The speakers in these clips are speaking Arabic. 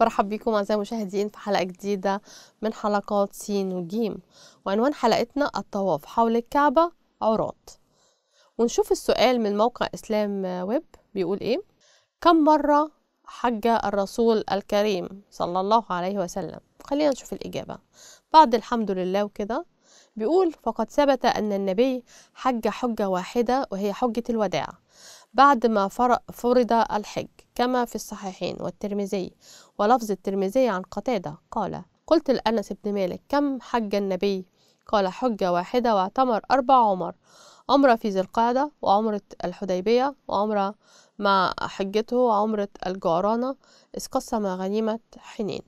برحب بكم أعزائي المشاهدين في حلقة جديدة من حلقات س وج وعنوان حلقتنا الطواف حول الكعبة عراض ونشوف السؤال من موقع إسلام ويب بيقول إيه كم مرة حج الرسول الكريم صلى الله عليه وسلم خلينا نشوف الإجابة بعد الحمد لله وكده بيقول فقد ثبت أن النبي حج حجة واحدة وهي حجة الوداع بعد ما فرض الحج كما في الصحيحين والترمذي ولفظ الترمذي عن قتادة قال قلت لأنس بن مالك كم حج النبي قال حجة واحدة واعتمر أربع عمر عمرة في ذي القعدة وعمرة الحديبية وعمرة مع حجته وعمرة الجعرانة إذ قسم غنيمة حنين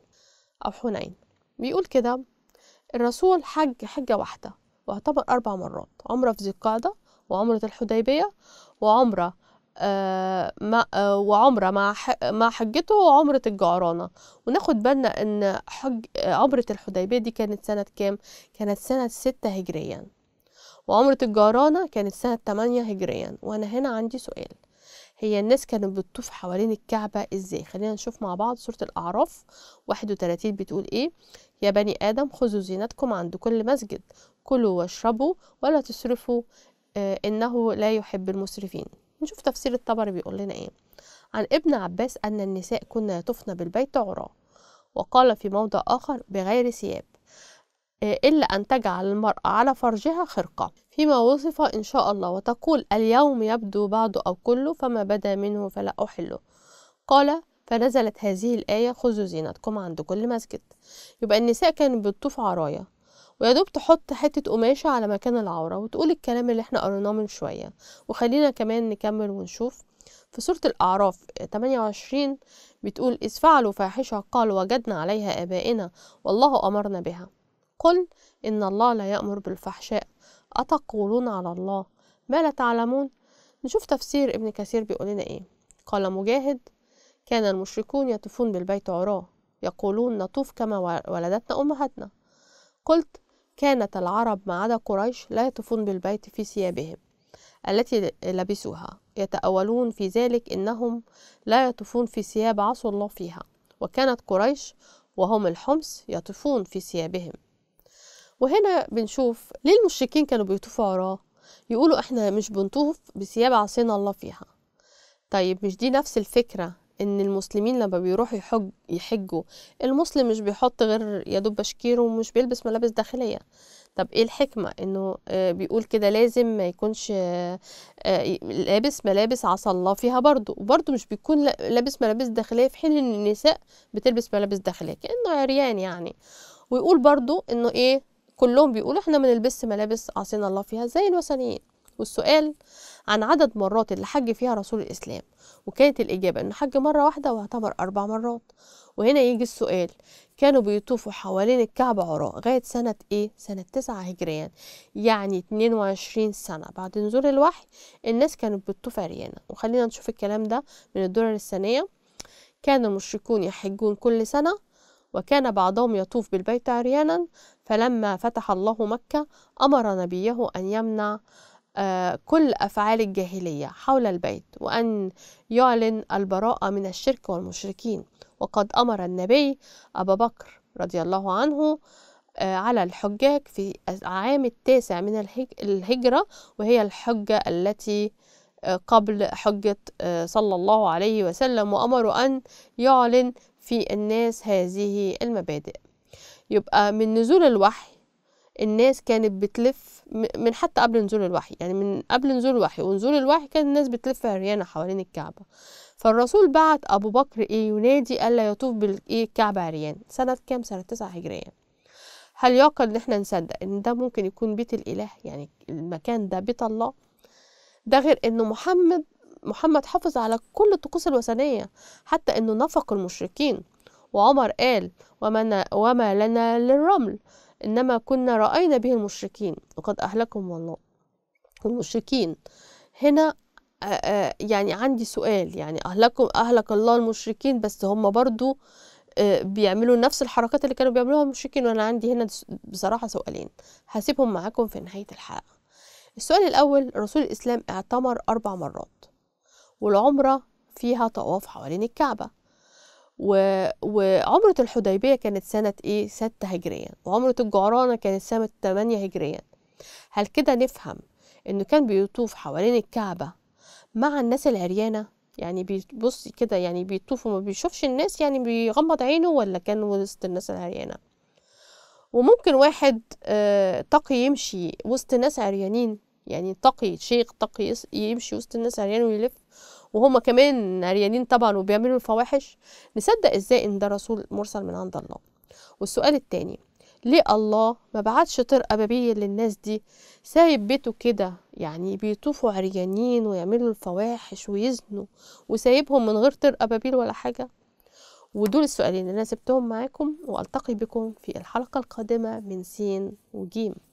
أو حنين بيقول كده الرسول حج حجة واحدة واعتمر أربع مرات عمرة في ذي القعدة وعمرة الحديبية وعمرة وعمرة مع حجته وعمرة الجعرانة وناخد بالنا إن حج عمرة الحديبية دي كانت سنة كام؟ كانت سنة ستة هجريا وعمرة الجعرانة كانت سنة تمانية هجريا وأنا هنا عندي سؤال هي الناس كانت بتطوف حوالين الكعبة ازاي خلينا نشوف مع بعض سورة الأعراف 31 بتقول ايه يا بني آدم خذوا زينتكم عند كل مسجد كلوا واشربوا ولا تسرفوا آه إنه لا يحب المسرفين نشوف تفسير الطبري بيقول لنا ايه عن ابن عباس أن النساء كنا يطفن بالبيت عراه وقال في موضع آخر بغير ثياب آه، إلا أن تجعل المرأة على فرجها خرقة فيما وصف إن شاء الله وتقول اليوم يبدو بعض أو كله فما بدا منه فلا أحله قال فنزلت هذه الآية خذوا زينتكم عند كل مسجد يبقى النساء كانت بتطوف عرايا ويا دوب تحط حتة قماشة على مكان العورة وتقول الكلام اللي احنا قريناه من شوية وخلينا كمان نكمل ونشوف في سورة الأعراف 28 آه، بتقول إذ فعلوا فاحشة قال وجدنا عليها آبائنا والله أمرنا بها قل إن الله لا يأمر بالفحشاء أتقولون على الله ما لا تعلمون نشوف تفسير ابن كثير بيقول لنا إيه قال مجاهد كان المشركون يطوفون بالبيت عراه يقولون نطوف كما ولدتنا أمهاتنا قلت كانت العرب ما عدا قريش لا يطوفون بالبيت في ثيابهم التي لبسوها يتأولون في ذلك إنهم لا يطوفون في ثياب عصوا الله فيها وكانت قريش وهم الحمص يطوفون في ثيابهم وهنا بنشوف ليه المشركين كانوا بيطوفوا عراه يقولوا احنا مش بنطوف بثياب عصينا الله فيها طيب مش دي نفس الفكرة ان المسلمين لما بيروحوا يحج يحجوا المسلم مش بيحط غير يا دوب بشكير ومش بيلبس ملابس داخليه طب ايه الحكمه انه آه، بيقول كده لازم ما يكونش آه، آه، لابس ملابس عصى الله فيها برضو وبرضو مش بيكون لابس ملابس داخليه في حين ان النساء بتلبس ملابس داخليه كانه عريان يعني ويقول برضو انه ايه كلهم بيقولوا احنا ما نلبس ملابس عصينا الله فيها زي الوثنيين والسؤال عن عدد مرات اللي حج فيها رسول الإسلام وكانت الإجابة إنه حج مرة واحدة واعتبر أربع مرات وهنا يجي السؤال كانوا بيطوفوا حوالين الكعبة عراء غاية سنة إيه؟ سنة تسعة هجريا يعني 22 سنة بعد نزول الوحي الناس كانت بتطوف عريانة وخلينا نشوف الكلام ده من الدرر السنية كان المشركون يحجون كل سنة وكان بعضهم يطوف بالبيت عريانا فلما فتح الله مكة أمر نبيه أن يمنع آه، كل أفعال الجاهلية حول البيت وأن يعلن البراءة من الشرك والمشركين وقد أمر النبي أبا بكر رضي الله عنه آه، على الحجاج في العام التاسع من الهجرة وهي الحجة التي آه، قبل حجة صلى الله عليه وسلم وأمر أن يعلن في الناس هذه المبادئ يبقى من نزول الوحي الناس كانت بتلف من حتى قبل نزول الوحي يعني من قبل نزول الوحي ونزول الوحي كانت الناس بتلف عريانة حوالين الكعبة فالرسول بعت أبو بكر إيه ينادي ألا يطوف بالكعبة عريان سنة كام سنة تسعة هجرية هل يعقل إن إحنا نصدق إن ده ممكن يكون بيت الإله يعني المكان ده بيت الله ده غير إنه محمد محمد حافظ على كل الطقوس الوثنية حتى إنه نفق المشركين وعمر قال وما, وما لنا للرمل إنما كنا رأينا به المشركين وقد أهلكهم والله المشركين هنا يعني عندي سؤال يعني أهلكم أهلك الله المشركين بس هم برضو بيعملوا نفس الحركات اللي كانوا بيعملوها المشركين وأنا عندي هنا بصراحة سؤالين هسيبهم معاكم في نهاية الحلقة السؤال الأول رسول الإسلام اعتمر أربع مرات والعمرة فيها طواف حوالين الكعبة و... وعمرة الحديبية كانت سنة إيه؟ ستة هجريا وعمرة الجعرانة كانت سنة تمانية هجريا هل كده نفهم إنه كان بيطوف حوالين الكعبة مع الناس العريانة يعني بيبص كده يعني بيطوف وما بيشوفش الناس يعني بيغمض عينه ولا كان وسط الناس العريانة وممكن واحد تقي آه، يمشي وسط ناس عريانين يعني تقي شيخ تقي يمشي وسط الناس عريان ويلف وهم كمان عريانين طبعا وبيعملوا الفواحش نصدق ازاي ان ده رسول مرسل من عند الله والسؤال التاني ليه الله ما بعتش طرق أبابية للناس دي سايب بيته كده يعني بيطوفوا عريانين ويعملوا الفواحش ويزنوا وسايبهم من غير طرق أبابيل ولا حاجة ودول السؤالين اللي أنا سبتهم معاكم وألتقي بكم في الحلقة القادمة من سين وجيم